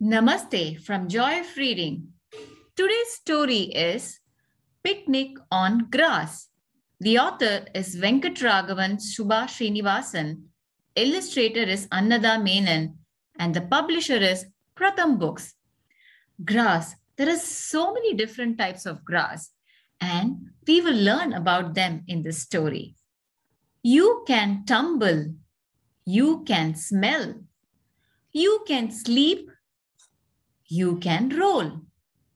Namaste from Joy of Reading. Today's story is Picnic on Grass. The author is Venkatragavan Subha Srinivasan, illustrator is Annada Menon, and the publisher is Pratham Books. Grass. There are so many different types of grass, and we will learn about them in this story. You can tumble. You can smell. You can sleep you can roll.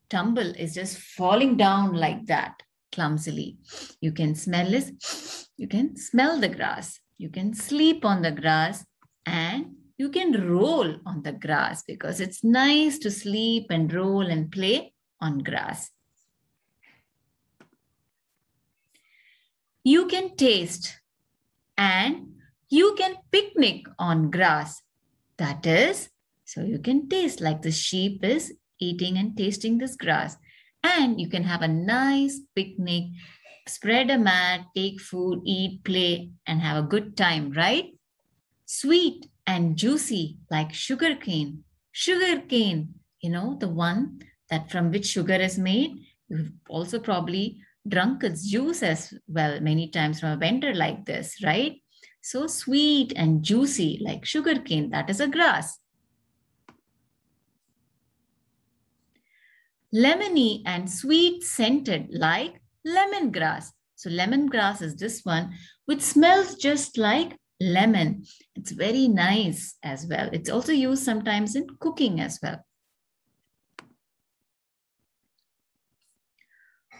Tumble is just falling down like that clumsily. You can smell this. You can smell the grass. You can sleep on the grass and you can roll on the grass because it's nice to sleep and roll and play on grass. You can taste and you can picnic on grass. That is, so you can taste like the sheep is eating and tasting this grass. And you can have a nice picnic, spread a mat, take food, eat, play, and have a good time, right? Sweet and juicy like sugar cane. Sugar cane, you know, the one that from which sugar is made. You've also probably drunk its juice as well many times from a vendor like this, right? So sweet and juicy like sugar cane, that is a grass. lemony and sweet scented like lemongrass. So lemongrass is this one, which smells just like lemon. It's very nice as well. It's also used sometimes in cooking as well.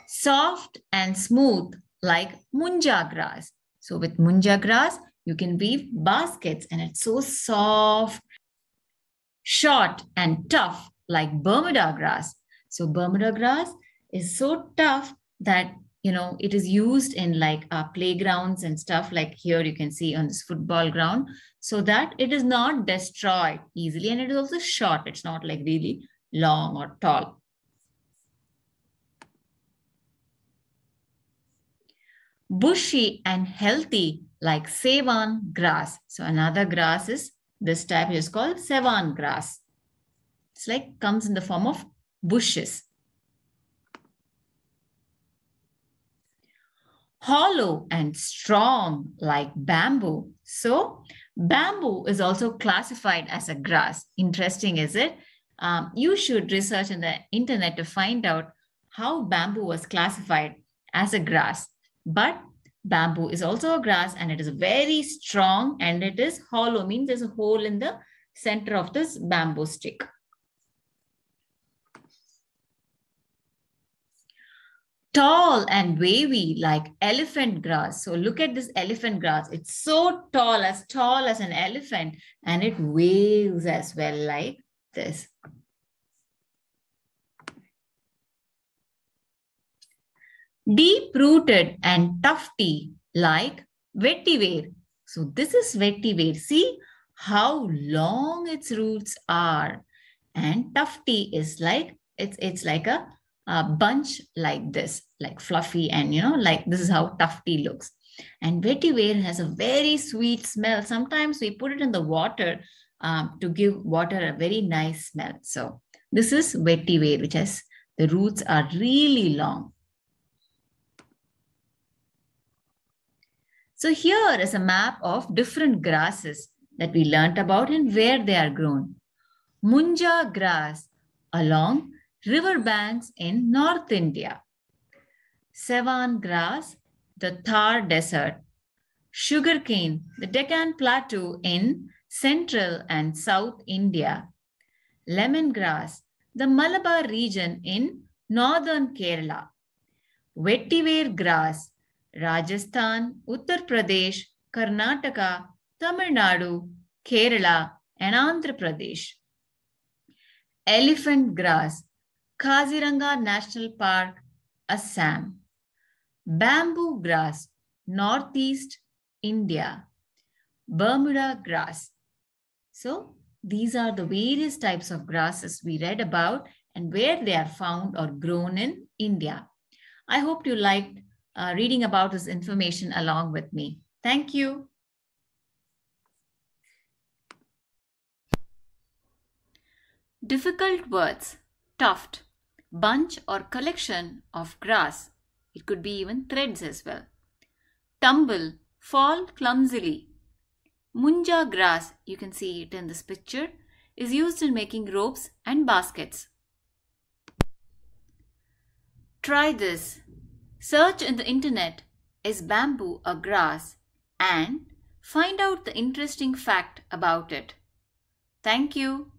Soft and smooth like munja grass. So with munja grass, you can weave baskets and it's so soft. Short and tough like Bermuda grass. So Bermuda grass is so tough that you know it is used in like our uh, playgrounds and stuff like here you can see on this football ground so that it is not destroyed easily and it is also short it's not like really long or tall bushy and healthy like savan grass so another grass is this type is called savan grass it's like comes in the form of bushes. Hollow and strong like bamboo. So bamboo is also classified as a grass. Interesting, is it? Um, you should research in the internet to find out how bamboo was classified as a grass. But bamboo is also a grass and it is very strong and it is hollow, means there's a hole in the center of this bamboo stick. tall and wavy like elephant grass. So look at this elephant grass. It's so tall, as tall as an elephant, and it waves as well like this. Deep-rooted and tufty like vetiver. So this is vetiver. See how long its roots are. And tufty is like, it's, it's like a a bunch like this, like fluffy and, you know, like this is how tufty looks. And vetiver has a very sweet smell. Sometimes we put it in the water um, to give water a very nice smell. So this is vetiver, which has the roots are really long. So here is a map of different grasses that we learnt about and where they are grown. Munja grass along River banks in North India. Savan grass, the Thar Desert. Sugarcane, the Deccan Plateau in Central and South India. Lemongrass, the Malabar region in Northern Kerala. Vetiver grass, Rajasthan, Uttar Pradesh, Karnataka, Tamil Nadu, Kerala, and Andhra Pradesh. Elephant grass, Kaziranga National Park, Assam. Bamboo grass, Northeast India. Bermuda grass. So these are the various types of grasses we read about and where they are found or grown in India. I hope you liked uh, reading about this information along with me. Thank you. Difficult words, tuft bunch or collection of grass. It could be even threads as well. Tumble, fall clumsily. Munja grass, you can see it in this picture, is used in making ropes and baskets. Try this. Search in the internet, is bamboo a grass? And find out the interesting fact about it. Thank you.